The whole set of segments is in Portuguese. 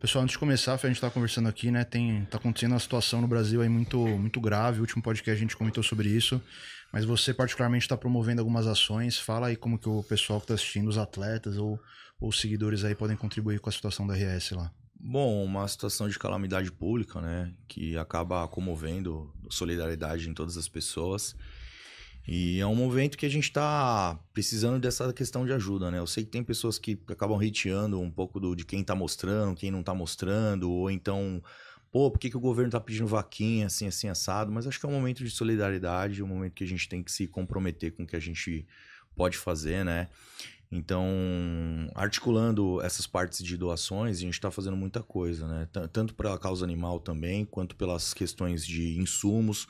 Pessoal, antes de começar, a gente está conversando aqui, né? Tem, tá acontecendo uma situação no Brasil aí muito, muito grave. O último podcast a gente comentou sobre isso. Mas você particularmente está promovendo algumas ações. Fala aí como que o pessoal que está assistindo, os atletas ou, ou os seguidores aí podem contribuir com a situação da RS lá. Bom, uma situação de calamidade pública, né? Que acaba comovendo solidariedade em todas as pessoas. E é um momento que a gente está precisando dessa questão de ajuda, né? Eu sei que tem pessoas que acabam hateando um pouco do, de quem está mostrando, quem não está mostrando, ou então, pô, por que, que o governo está pedindo vaquinha, assim, assim, assado? Mas acho que é um momento de solidariedade, é um momento que a gente tem que se comprometer com o que a gente pode fazer, né? Então, articulando essas partes de doações, a gente está fazendo muita coisa, né? Tanto para a causa animal também, quanto pelas questões de insumos,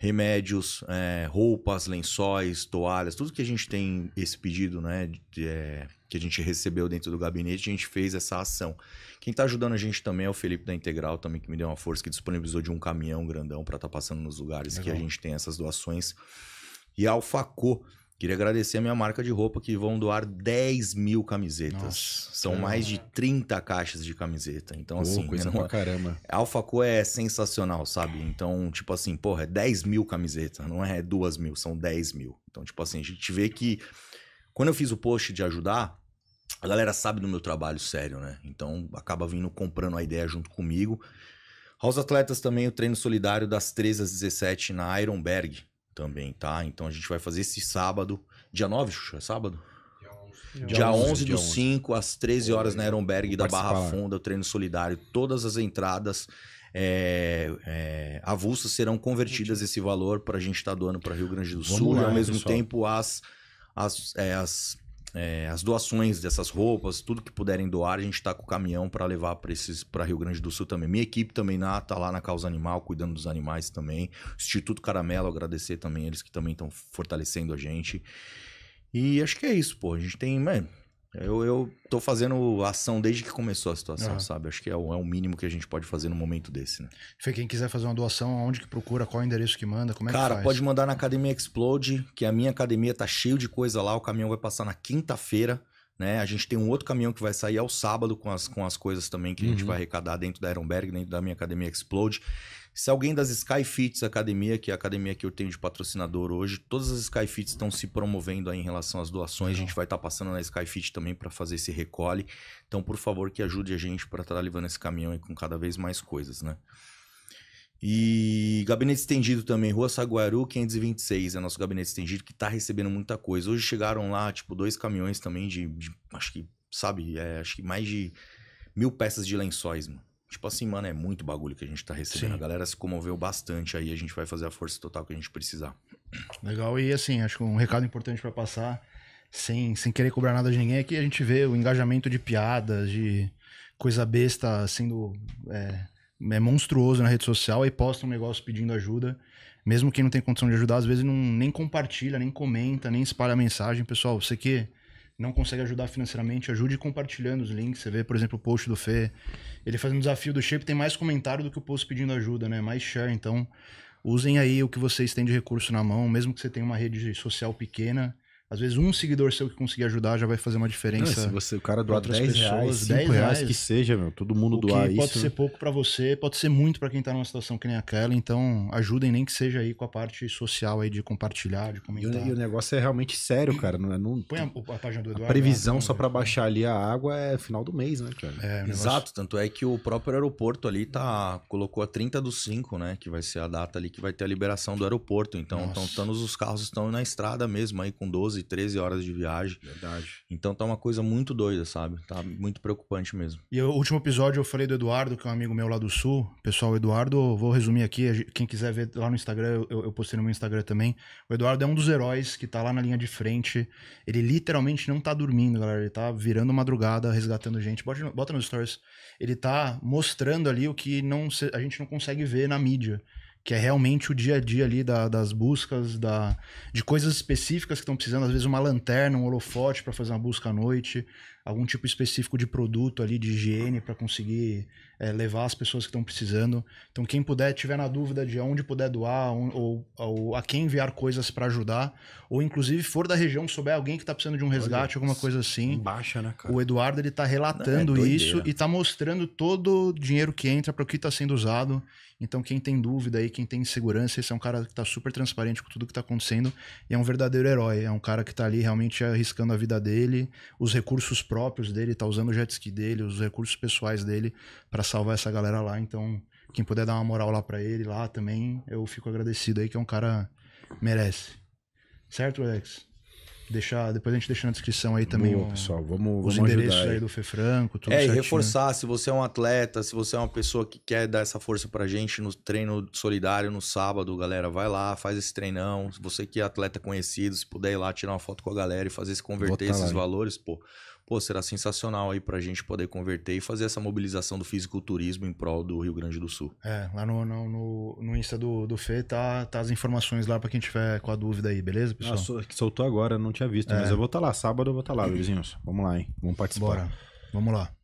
remédios, é, roupas, lençóis, toalhas, tudo que a gente tem esse pedido, né, de, é, que a gente recebeu dentro do gabinete, a gente fez essa ação. Quem está ajudando a gente também é o Felipe da Integral, também que me deu uma força, que disponibilizou de um caminhão grandão para estar tá passando nos lugares Legal. que a gente tem essas doações. E a Alfacô, Queria agradecer a minha marca de roupa que vão doar 10 mil camisetas. Nossa, São caramba. É mais de 30 caixas de camiseta. Então, Pô, assim. Coisa não, né, pra caramba. Co é sensacional, sabe? Então, tipo assim, porra, é 10 mil camisetas. Não é 2 mil, são 10 mil. Então, tipo assim, a gente vê que. Quando eu fiz o post de ajudar, a galera sabe do meu trabalho sério, né? Então acaba vindo comprando a ideia junto comigo. Aos atletas também o treino solidário das 13 às 17 na Ironberg, também, tá? Então a gente vai fazer esse sábado, dia 9, Xuxa, é sábado? Dia, 11, do 5, às 13 horas na Aeronberg da Barra Funda, o treino solidário. Todas as entradas é, é, avulsas serão convertidas esse valor para a gente estar tá doando para Rio Grande do Sul. Lá, e ao mesmo pessoal. tempo, as, as, é, as é, as doações dessas roupas, tudo que puderem doar, a gente está com o caminhão para levar para Rio Grande do Sul também. Minha equipe também está lá na Causa Animal, cuidando dos animais também. Instituto Caramelo, agradecer também eles que também estão fortalecendo a gente. E acho que é isso, pô. A gente tem, mano, eu, eu tô fazendo ação desde que começou a situação, uhum. sabe? Acho que é o, é o, mínimo que a gente pode fazer no momento desse, né? Fê, quem quiser fazer uma doação, aonde que procura, qual é o endereço que manda, como é Cara, que Cara, pode mandar na Academia Explode, que a minha academia tá cheio de coisa lá, o caminhão vai passar na quinta-feira, né? A gente tem um outro caminhão que vai sair ao sábado com as, com as coisas também que uhum. a gente uhum. vai arrecadar dentro da Ironberg, dentro da minha Academia Explode. Se alguém das Fit's Academia, que é a academia que eu tenho de patrocinador hoje, todas as Skyfits estão se promovendo aí em relação às doações. A gente vai estar tá passando na Skyfit também para fazer esse recolhe. Então, por favor, que ajude a gente para estar tá levando esse caminhão aí com cada vez mais coisas, né? E gabinete estendido também, Rua Saguaru 526, é nosso gabinete estendido que tá recebendo muita coisa. Hoje chegaram lá, tipo, dois caminhões também de, de acho que, sabe, é, acho que mais de mil peças de lençóis, mano. Tipo assim, mano, é muito bagulho que a gente tá recebendo. Sim. A galera se comoveu bastante aí, a gente vai fazer a força total que a gente precisar. Legal, e assim, acho que um recado importante para passar, sem, sem querer cobrar nada de ninguém, é que a gente vê o engajamento de piadas, de coisa besta sendo. É, é monstruoso na rede social e posta um negócio pedindo ajuda. Mesmo quem não tem condição de ajudar, às vezes não, nem compartilha, nem comenta, nem espalha a mensagem. Pessoal, você que não consegue ajudar financeiramente, ajude compartilhando os links. Você vê, por exemplo, o post do Fê ele fazendo o desafio do shape tem mais comentário do que o post pedindo ajuda, né? Mais share. Então, usem aí o que vocês têm de recurso na mão, mesmo que você tenha uma rede social pequena. Às vezes um seguidor seu que conseguir ajudar já vai fazer uma diferença. Não, se você, o cara doar 10 pessoas, reais, 5 10 reais, reais que seja, meu, todo mundo doar pode isso. Pode ser pouco para você, pode ser muito para quem tá numa situação que nem aquela, então ajudem nem que seja aí com a parte social aí de compartilhar, de comentar. E o, negócio é realmente sério, cara, não é não Põe a, a página do Eduardo. A previsão lá, né? só para baixar ali a água é final do mês, né, cara? É, negócio... Exato, tanto é que o próprio aeroporto ali tá colocou a 30 do 5, né, que vai ser a data ali que vai ter a liberação do aeroporto, então, Nossa. todos os carros estão na estrada mesmo aí com 12 12, 13 horas de viagem. Verdade. Então tá uma coisa muito doida, sabe? Tá muito preocupante mesmo. E o último episódio eu falei do Eduardo, que é um amigo meu lá do Sul. Pessoal, Eduardo, vou resumir aqui. Quem quiser ver lá no Instagram, eu, eu postei no meu Instagram também. O Eduardo é um dos heróis que tá lá na linha de frente. Ele literalmente não tá dormindo, galera. Ele tá virando madrugada, resgatando gente. Bota, no, bota nos stories. Ele tá mostrando ali o que não, a gente não consegue ver na mídia que é realmente o dia a dia ali da, das buscas, da, de coisas específicas que estão precisando, às vezes uma lanterna, um holofote para fazer uma busca à noite, algum tipo específico de produto ali de higiene para conseguir é, levar as pessoas que estão precisando. Então, quem puder, tiver na dúvida de onde puder doar ou, ou a quem enviar coisas para ajudar, ou inclusive for da região, souber alguém que está precisando de um resgate, Olha, alguma coisa assim. Baixa, né, cara? O Eduardo ele está é relatando é isso e está mostrando todo o dinheiro que entra para o que está sendo usado. Então, quem tem dúvida aí, quem tem insegurança, esse é um cara que está super transparente com tudo que está acontecendo e é um verdadeiro herói. É um cara que está ali realmente arriscando a vida dele, os recursos próprios dele, tá usando o jet ski dele, os recursos pessoais dele para salvar essa galera lá. Então, quem puder dar uma moral lá para ele lá também, eu fico agradecido aí que é um cara merece. Certo, Alex? deixar, depois a gente deixa na descrição aí também Boa, o, pessoal, vamos, os vamos endereços aí. do Fefranco, tudo É, certinho. e reforçar, se você é um atleta, se você é uma pessoa que quer dar essa força pra gente no treino solidário no sábado, galera, vai lá, faz esse treinão. Se você que é atleta conhecido, se puder ir lá tirar uma foto com a galera e fazer se converter esses lá, valores, pô pô, será sensacional aí para a gente poder converter e fazer essa mobilização do fisiculturismo em prol do Rio Grande do Sul. É, lá no, no, no Insta do, do Fê tá, tá as informações lá para quem tiver com a dúvida aí, beleza, pessoal? Ah, soltou agora, não tinha visto, é. mas eu vou estar tá lá, sábado eu vou estar tá lá, é. vizinhos. Vamos lá, hein? Vamos participar. Bora, vamos lá.